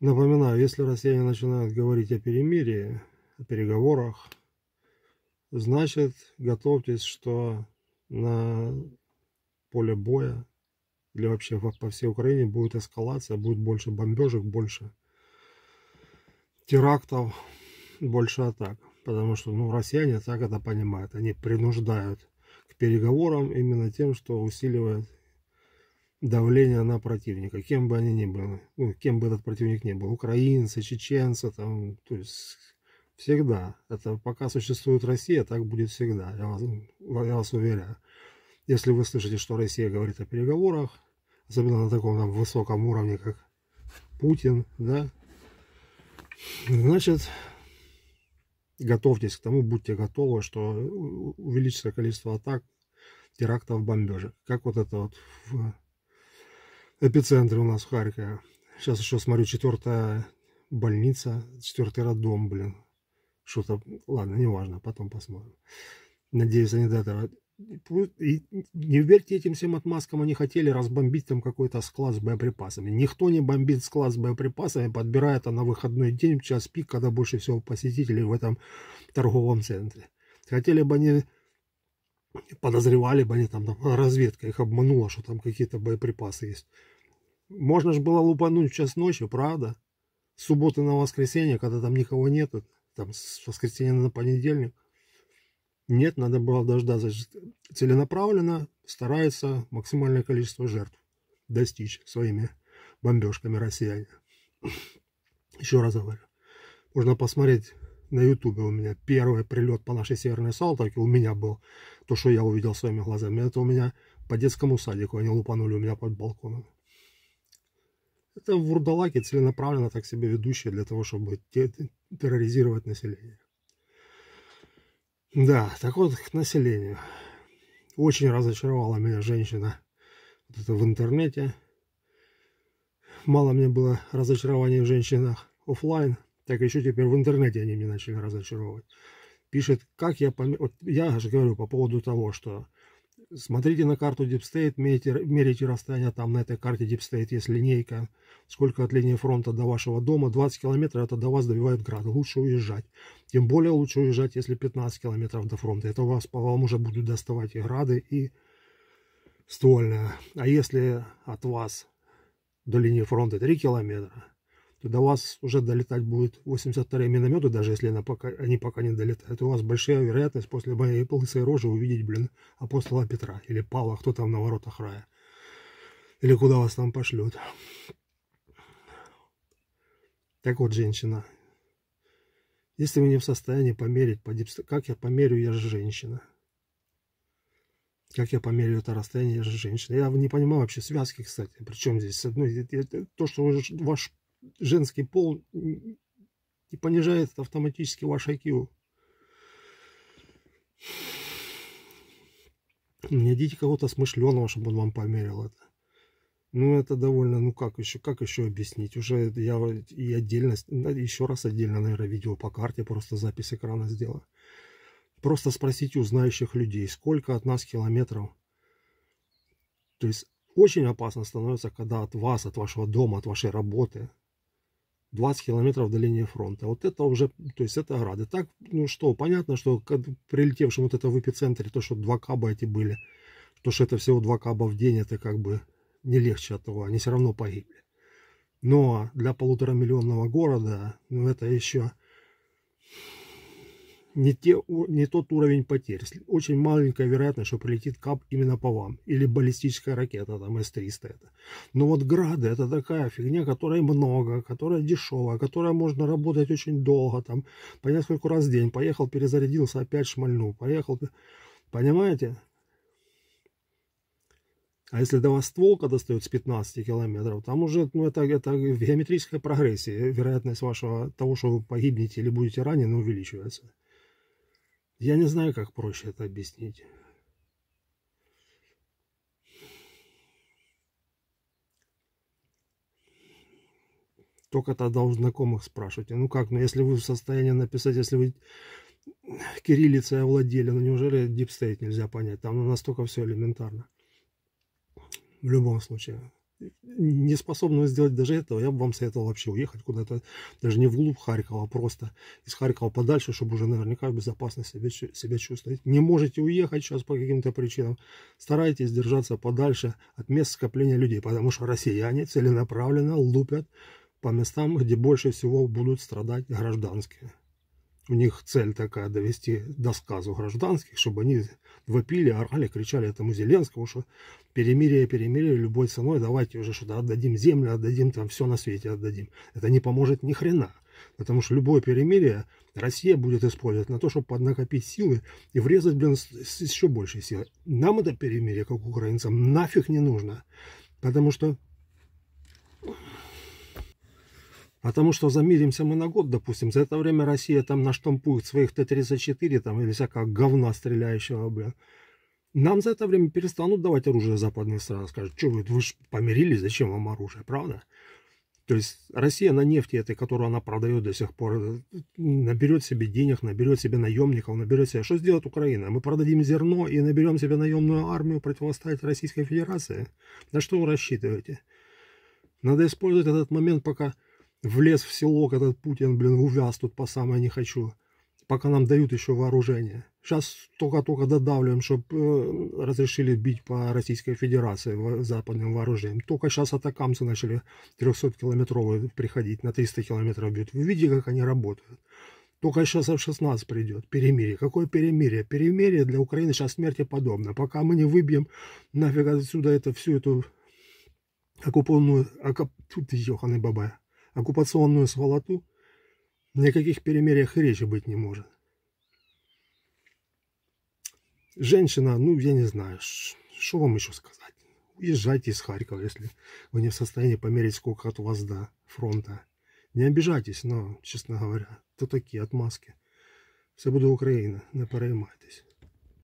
Напоминаю, если россияне начинают говорить о перемирии, о переговорах, значит, готовьтесь, что на поле боя или вообще по всей Украине будет эскалация, будет больше бомбежек, больше терактов, больше атак. Потому что ну, россияне так это понимают. Они принуждают к переговорам именно тем, что усиливает давление на противника, кем бы они ни были, ну, кем бы этот противник ни был, украинцы, чеченцы, там, то есть всегда. Это пока существует Россия, так будет всегда, я вас, я вас уверяю. Если вы слышите, что Россия говорит о переговорах, особенно на таком там, высоком уровне, как Путин, да, значит, готовьтесь к тому, будьте готовы, что увеличится количество атак, терактов, бомбежек. Как вот это вот в эпицентре у нас в Харькове. Сейчас еще смотрю, четвертая больница, четвертый роддом, блин. Что-то, ладно, неважно, потом посмотрим. Надеюсь, они до этого... И не верьте этим всем отмазкам, они хотели разбомбить там какой-то склад с боеприпасами. Никто не бомбит склад с боеприпасами, подбирает это на выходной день, в час пик, когда больше всего посетителей в этом торговом центре. Хотели бы они подозревали бы они там, там а, разведка их обманула, что там какие-то боеприпасы есть. Можно же было лупануть в час ночи, правда? С субботы на воскресенье, когда там никого нету, там с воскресенья на понедельник. Нет, надо было дождаться. Целенаправленно старается максимальное количество жертв достичь своими бомбежками россияне. Еще раз говорю, можно посмотреть на ютубе у меня первый прилет по нашей северной Салтовке у меня был, то, что я увидел своими глазами, это у меня по детскому садику, они лупанули у меня под балконом. Это вурдалаки целенаправленно так себе ведущие для того, чтобы терроризировать население. Да, так вот к населению. Очень разочаровала меня женщина вот это в интернете. Мало мне было разочарований в женщинах офлайн, так еще теперь в интернете они меня начали разочаровывать. Пишет, как я... Пом... Вот я же говорю по поводу того, что смотрите на карту Deep State, мерите, мерите расстояние там на этой карте Deep State, есть линейка, сколько от линии фронта до вашего дома, 20 километров, это до вас добивает град, лучше уезжать. Тем более лучше уезжать, если 15 километров до фронта, это у вас по вам уже будут доставать и грады, и ствольная. А если от вас до линии фронта 3 километра, до вас уже долетать будет 82-е минометы, даже если она пока, они пока не долетают. У вас большая вероятность после моей лысой рожи увидеть, блин, апостола Петра или Павла, кто там на воротах рая. Или куда вас там пошлют. Так вот, женщина, если вы не в состоянии померить, как я померю, я же женщина. Как я померю это расстояние, я же женщина. Я не понимаю вообще связки, кстати. Причем здесь, ну, то, что ваш женский пол не понижает автоматически ваш IQ. Найдите кого-то смышленого, чтобы он вам померил это. Ну, это довольно, ну как еще, как еще объяснить? Уже я и отдельно, еще раз отдельно, наверное, видео по карте, просто запись экрана сделаю. Просто спросите у знающих людей, сколько от нас километров. То есть очень опасно становится, когда от вас, от вашего дома, от вашей работы 20 километров до линии фронта. Вот это уже, то есть это грады. Так, ну что, понятно, что прилетевшим вот это в эпицентре, то, что два каба эти были, то, что это всего два каба в день, это как бы не легче от того, они все равно погибли. Но ну, а для полуторамиллионного города, ну это еще не, те, не тот уровень потерь. Очень маленькая вероятность, что прилетит кап именно по вам. Или баллистическая ракета, там С-300 это. Но вот грады это такая фигня, которой много, которая дешевая, которая можно работать очень долго, там, по несколько раз в день. Поехал, перезарядился, опять шмальнул. Поехал, понимаете? А если до вас стволка достает с 15 километров, там уже ну, это, это в геометрической прогрессии вероятность вашего того, что вы погибнете или будете ранены, увеличивается. Я не знаю, как проще это объяснить. Только тогда у знакомых спрашивайте. Ну как, ну если вы в состоянии написать, если вы кириллицей овладели, ну неужели дипстейт нельзя понять? Там настолько все элементарно. В любом случае не способны сделать даже этого, я бы вам советовал вообще уехать куда-то, даже не вглубь Харькова, а просто из Харькова подальше, чтобы уже наверняка в безопасности себя, себя чувствовать. Не можете уехать сейчас по каким-то причинам, старайтесь держаться подальше от мест скопления людей, потому что россияне целенаправленно лупят по местам, где больше всего будут страдать гражданские у них цель такая довести до сказу гражданских, чтобы они вопили, орали, кричали этому Зеленскому, что перемирие, перемирие любой ценой, давайте уже что-то отдадим землю, отдадим там все на свете, отдадим. Это не поможет ни хрена, потому что любое перемирие Россия будет использовать на то, чтобы поднакопить силы и врезать, блин, с еще большей силой. Нам это перемирие, как украинцам, нафиг не нужно, потому что Потому а что замиримся мы на год, допустим, за это время Россия там наштампует своих Т-34 там или всякого говна стреляющего, блин. Нам за это время перестанут давать оружие западные страны. Скажут, что вы, вы же помирились, зачем вам оружие, правда? То есть Россия на нефти этой, которую она продает до сих пор, наберет себе денег, наберет себе наемников, наберет себе... Что сделает Украина? Мы продадим зерно и наберем себе наемную армию противостоять Российской Федерации? На что вы рассчитываете? Надо использовать этот момент, пока влез в селок этот Путин, блин, увяз тут по самое не хочу. Пока нам дают еще вооружение. Сейчас только-только додавливаем, чтобы э, разрешили бить по Российской Федерации во, западным вооружением. Только сейчас атакамцы начали 300-километровые приходить, на 300 километров бьют. Вы видите, как они работают? Только сейчас F-16 придет. Перемирие. Какое перемирие? Перемирие для Украины сейчас смерти подобно. Пока мы не выбьем нафиг отсюда это, всю эту оккупованную... Окоп... Тут, ёханый бабая оккупационную сволоту, ни о каких перемериях и речи быть не может. Женщина, ну, я не знаю, что вам еще сказать. Уезжайте из Харькова, если вы не в состоянии померить, сколько от вас до фронта. Не обижайтесь, но, честно говоря, то такие отмазки. Все буду Україна, не переймайтесь.